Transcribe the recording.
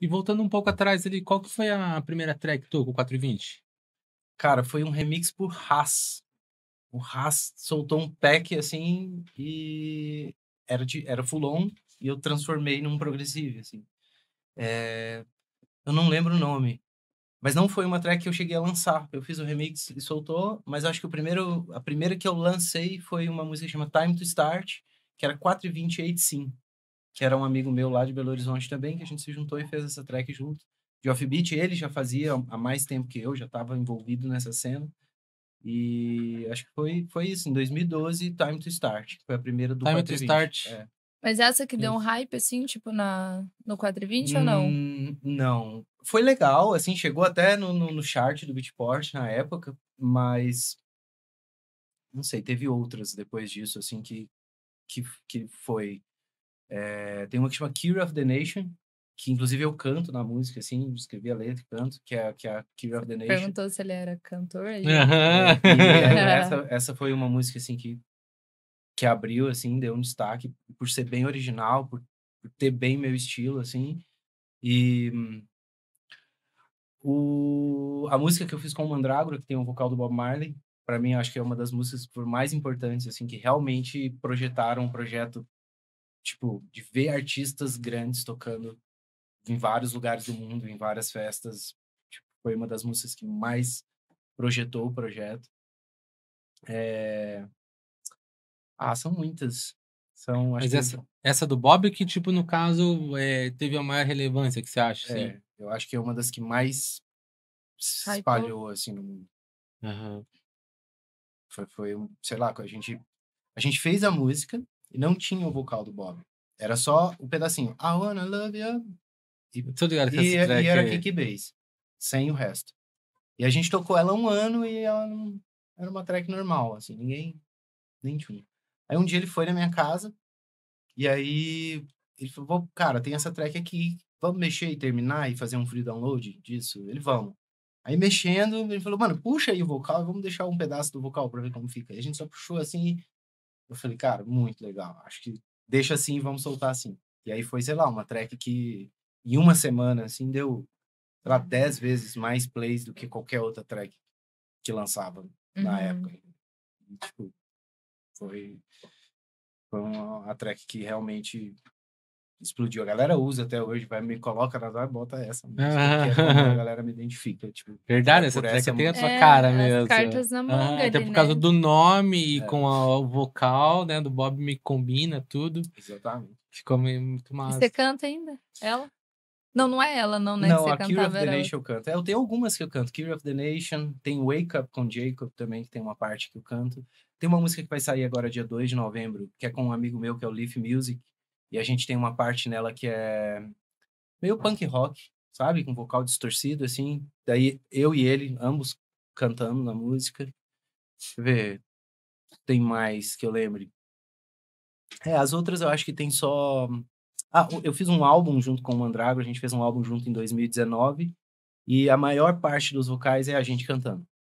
E voltando um pouco atrás ali, qual que foi a primeira track tu com 420? Cara, foi um remix por Haas. O Haas soltou um pack assim e era, de, era full on e eu transformei num progressivo, assim. É... Eu não lembro o nome, mas não foi uma track que eu cheguei a lançar. Eu fiz o remix e soltou, mas acho que o primeiro, a primeira que eu lancei foi uma música chamada Time to Start, que era 4 e 20 sim que era um amigo meu lá de Belo Horizonte também, que a gente se juntou e fez essa track junto. De offbeat, ele já fazia há mais tempo que eu, já estava envolvido nessa cena. E acho que foi, foi isso, em 2012, Time to Start. Foi a primeira do Time to Start. É. Mas essa que deu um hype, assim, tipo, na, no 420 hum, ou não? Hum, não. Foi legal, assim, chegou até no, no, no chart do Beatport na época, mas. Não sei, teve outras depois disso, assim, que, que, que foi. É, tem uma que chama Cure of the Nation, que inclusive eu canto na música, assim, escrevi a letra e canto, que é, que é a Cure of the Nation. Perguntou se ele era cantor. Uhum. É, essa, essa foi uma música, assim, que, que abriu, assim, deu um destaque por ser bem original, por, por ter bem meu estilo, assim. E o, a música que eu fiz com o Mandrágora, que tem o um vocal do Bob Marley, para mim acho que é uma das músicas por mais importantes, assim, que realmente projetaram um projeto tipo, de ver artistas grandes tocando em vários lugares do mundo, em várias festas. Tipo, foi uma das músicas que mais projetou o projeto. É... Ah, são muitas. São, Mas essa, essa do Bob, que, tipo, no caso, é, teve a maior relevância, que você acha? É, assim? eu acho que é uma das que mais se espalhou, assim, no mundo. Uhum. Foi, foi, sei lá, a gente, a gente fez a música, e não tinha o vocal do Bob. Era só o um pedacinho. I wanna love you. E, Tudo e, é, e era kick bass. Sem o resto. E a gente tocou ela um ano e ela não... Era uma track normal, assim. Ninguém... Nem tinha. Aí um dia ele foi na minha casa. E aí... Ele falou, cara, tem essa track aqui. Vamos mexer e terminar e fazer um free download disso? Ele, vamos. Aí mexendo, ele falou, mano, puxa aí o vocal, vamos deixar um pedaço do vocal pra ver como fica. E a gente só puxou assim eu falei, cara, muito legal. Acho que deixa assim e vamos soltar assim. E aí foi, sei lá, uma track que em uma semana, assim, deu, sei lá, dez vezes mais plays do que qualquer outra track que lançava na uhum. época. E, tipo, foi, foi uma, a track que realmente explodiu. A galera usa até hoje, vai me coloca na hora e bota essa é a galera me identifica. Tipo, Verdade, é essa track essa tem a sua é, cara mesmo. cartas na manga. Ah, até por né? causa do nome e é. com a, o vocal, né, do Bob me combina tudo. Exatamente. Ficou meio, muito massa. E você canta ainda? Ela? Não, não é ela, não, né? Não, a Cure of the Nation eu canto. É, eu tenho algumas que eu canto. Cure of the Nation, tem Wake Up com Jacob também, que tem uma parte que eu canto. Tem uma música que vai sair agora, dia 2 de novembro, que é com um amigo meu, que é o Leaf Music, e a gente tem uma parte nela que é meio punk rock, sabe? Com vocal distorcido, assim. Daí eu e ele, ambos cantando na música. Deixa eu ver. Tem mais que eu lembre. É, as outras eu acho que tem só. Ah, eu fiz um álbum junto com o Mandrago, a gente fez um álbum junto em 2019. E a maior parte dos vocais é a gente cantando.